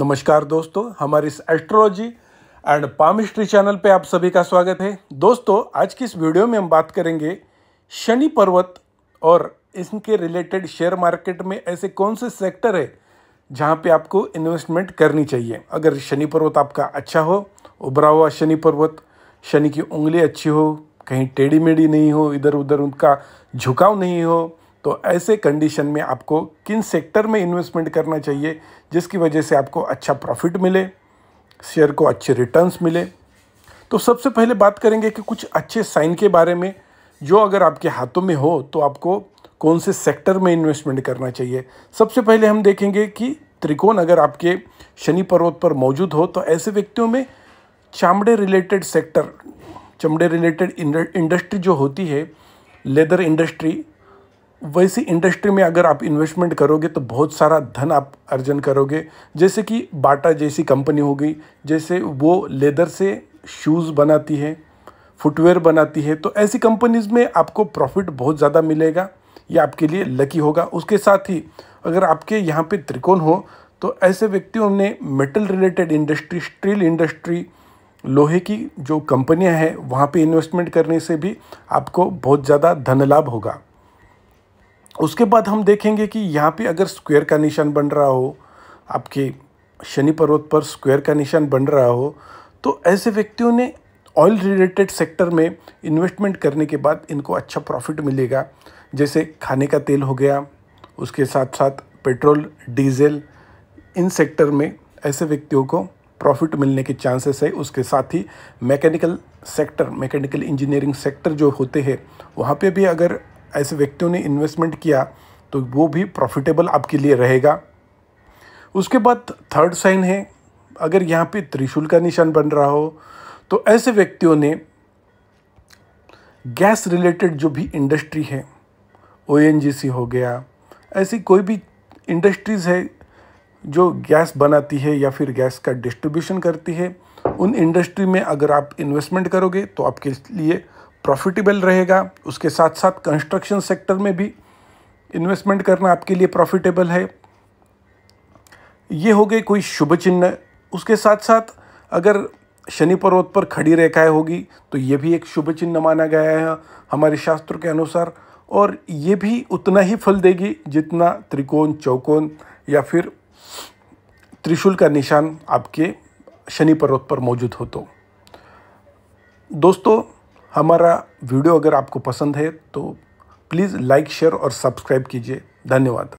नमस्कार दोस्तों हमारे इस एस्ट्रोलॉजी एंड पामिस्ट्री चैनल पे आप सभी का स्वागत है दोस्तों आज की इस वीडियो में हम बात करेंगे शनि पर्वत और इनके रिलेटेड शेयर मार्केट में ऐसे कौन से सेक्टर है जहाँ पे आपको इन्वेस्टमेंट करनी चाहिए अगर शनि पर्वत आपका अच्छा हो उभरा हुआ शनि पर्वत शनि की उंगली अच्छी हो कहीं टेढ़ी मेढ़ी नहीं हो इधर उधर उनका झुकाव नहीं हो तो ऐसे कंडीशन में आपको किन सेक्टर में इन्वेस्टमेंट करना चाहिए जिसकी वजह से आपको अच्छा प्रॉफिट मिले शेयर को अच्छे रिटर्न्स मिले तो सबसे पहले बात करेंगे कि कुछ अच्छे साइन के बारे में जो अगर आपके हाथों में हो तो आपको कौन से सेक्टर में इन्वेस्टमेंट करना चाहिए सबसे पहले हम देखेंगे कि त्रिकोण अगर आपके शनि पर्वत पर मौजूद हो तो ऐसे व्यक्तियों में चामड़े रिलेटेड सेक्टर चमड़े रिलेटेड इंडस्ट्री जो होती है लेदर इंडस्ट्री वैसी इंडस्ट्री में अगर आप इन्वेस्टमेंट करोगे तो बहुत सारा धन आप अर्जन करोगे जैसे कि बाटा जैसी कंपनी हो गई जैसे वो लेदर से शूज़ बनाती है फुटवेयर बनाती है तो ऐसी कंपनीज़ में आपको प्रॉफिट बहुत ज़्यादा मिलेगा ये आपके लिए लकी होगा उसके साथ ही अगर आपके यहाँ पे त्रिकोण हो तो ऐसे व्यक्तियों ने metal related industry steel industry लोहे की जो कंपनियाँ हैं वहाँ पे इन्वेस्टमेंट करने से भी आपको बहुत ज़्यादा धन लाभ होगा उसके बाद हम देखेंगे कि यहाँ पे अगर स्क्वायर का निशान बन रहा हो आपके शनि पर्वत पर स्क्वायर का निशान बन रहा हो तो ऐसे व्यक्तियों ने ऑयल रिलेटेड सेक्टर में इन्वेस्टमेंट करने के बाद इनको अच्छा प्रॉफिट मिलेगा जैसे खाने का तेल हो गया उसके साथ साथ पेट्रोल डीजल इन सेक्टर में ऐसे व्यक्तियों को प्रॉफिट मिलने के चांसेस है उसके साथ ही mechanical sector mechanical engineering sector जो होते हैं वहाँ पे भी अगर ऐसे व्यक्तियों ने इन्वेस्टमेंट किया तो वो भी प्रॉफिटेबल आपके लिए रहेगा उसके बाद थर्ड साइन है अगर यहाँ पे त्रिशूल का निशान बन रहा हो तो ऐसे व्यक्तियों ने गैस रिलेटेड जो भी इंडस्ट्री है ओ हो गया ऐसी कोई भी इंडस्ट्रीज़ है जो गैस बनाती है या फिर गैस का डिस्ट्रीब्यूशन करती है उन इंडस्ट्री में अगर आप इन्वेस्टमेंट करोगे तो आपके लिए प्रॉफिटेबल रहेगा उसके साथ साथ कंस्ट्रक्शन सेक्टर में भी इन्वेस्टमेंट करना आपके लिए प्रॉफिटेबल है ये हो गए कोई शुभ चिन्ह उसके साथ साथ अगर शनि पर्वत पर खड़ी रेखाएं होगी तो ये भी एक शुभ चिन्ह माना गया है हमारे शास्त्रों के अनुसार और ये भी उतना ही फल देगी जितना त्रिकोण चौकोन या फिर त्रिशूल का निशान आपके शनि पर्वत पर मौजूद हो तो दोस्तों हमारा वीडियो अगर आपको पसंद है तो प्लीज़ लाइक शेयर और सब्सक्राइब कीजिए धन्यवाद